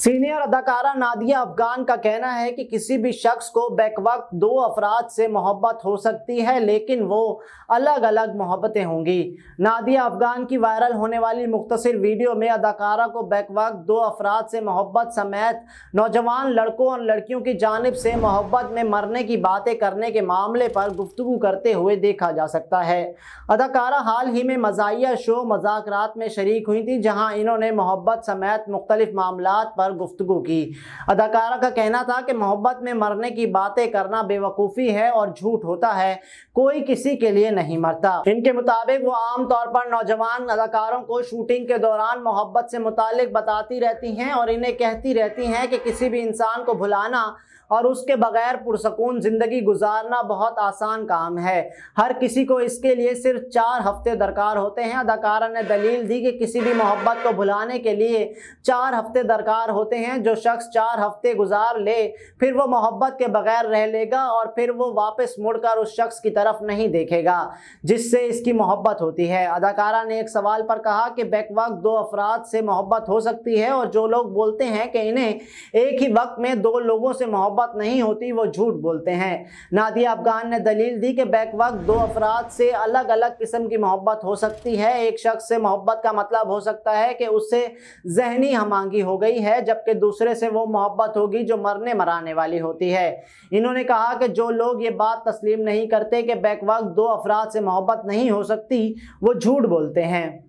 senior अदाकारा नादिया अफगान का कहना है कि किसी भी शख्स को बैक वक्त दो अफराद से मोहब्बत हो सकती है लेकिन वो अलग अलग मोहब्बतें होंगी नादिया अफगान की वायरल होने वाली मुख्तर वीडियो में अदाकारा को बैक वक्त दो अफराद से मोहब्बत समेत नौजवान लड़कों और लड़कियों की जानब से मोहब्बत में मरने की बातें करने के मामले पर गुफ्तु करते हुए देखा जा सकता है अदाकारा हाल ही में मजाया शो मजाक में शरीक हुई थी जहाँ इन्होंने मोहब्बत समेत मुख्तलिफ मामला पर पर गुफ्तु की अदाकारा का कहना था कि मोहब्बत में मरने की बातें करना बेवकूफ़ी है और झूठ होता है कोई किसी के लिए नहीं मरता इनके मुताबिक वो आमतौर पर नौजवान अदाकारों को शूटिंग के दौरान मोहब्बत से मुतालिक बताती रहती हैं और इन्हें कहती रहती हैं कि किसी भी इंसान को भुलाना और उसके बगैर पुरसकून ज़िंदगी गुजारना बहुत आसान काम है हर किसी को इसके लिए सिर्फ चार हफ्ते दरकार होते हैं अदाकारा ने दलील दी कि किसी भी मोहब्बत को भुलाने के लिए चार हफ्ते दरकार होते हैं जो शख्स चार हफ्ते गुजार ले फिर वो मोहब्बत के बगैर रह लेगा और फिर वो वापस मुड़कर उस शख्स की तरफ नहीं देखेगा जिससे इसकी मोहब्बत होती है अदाकारा ने एक सवाल पर कहा कि बैक वक्त दो अफराद से मोहब्बत हो सकती है और जो लोग बोलते हैं कि इन्हें एक ही वक्त में दो लोगों से मोहब्बत नहीं होती वो झूठ बोलते हैं नादिया अफगान ने दलील दी कि बैक वक्त दो अफराद से अलग अलग किस्म की मोहब्बत हो सकती है एक शख्स से मोहब्बत का मतलब हो सकता है कि उससे जहनी हमांगी हो गई है जबकि दूसरे से वो मोहब्बत होगी जो मरने मराने वाली होती है इन्होंने कहा कि जो लोग ये बात तस्लीम नहीं करते कि बैकवाक दो अफराद से मोहब्बत नहीं हो सकती वो झूठ बोलते हैं